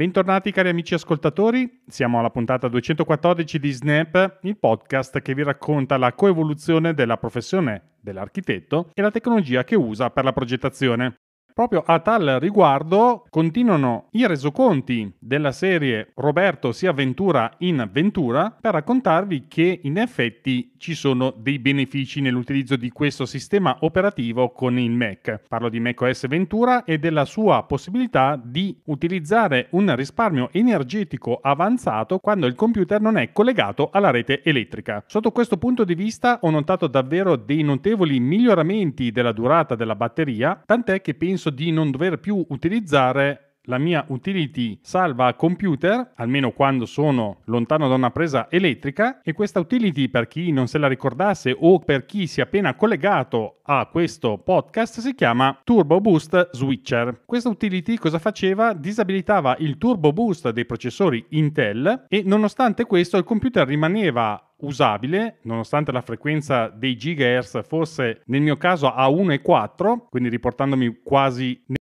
Bentornati cari amici ascoltatori, siamo alla puntata 214 di Snap, il podcast che vi racconta la coevoluzione della professione dell'architetto e la tecnologia che usa per la progettazione. Proprio a tal riguardo continuano i resoconti della serie Roberto si avventura in avventura per raccontarvi che in effetti ci sono dei benefici nell'utilizzo di questo sistema operativo con il Mac. Parlo di macOS Ventura e della sua possibilità di utilizzare un risparmio energetico avanzato quando il computer non è collegato alla rete elettrica. Sotto questo punto di vista ho notato davvero dei notevoli miglioramenti della durata della batteria, tant'è che penso senso di non dover più utilizzare la mia utility salva computer, almeno quando sono lontano da una presa elettrica, e questa utility, per chi non se la ricordasse o per chi si è appena collegato a questo podcast, si chiama Turbo Boost Switcher. Questa utility cosa faceva? Disabilitava il turbo boost dei processori Intel e nonostante questo il computer rimaneva usabile, nonostante la frequenza dei gigahertz fosse nel mio caso a 1,4, quindi riportandomi quasi nel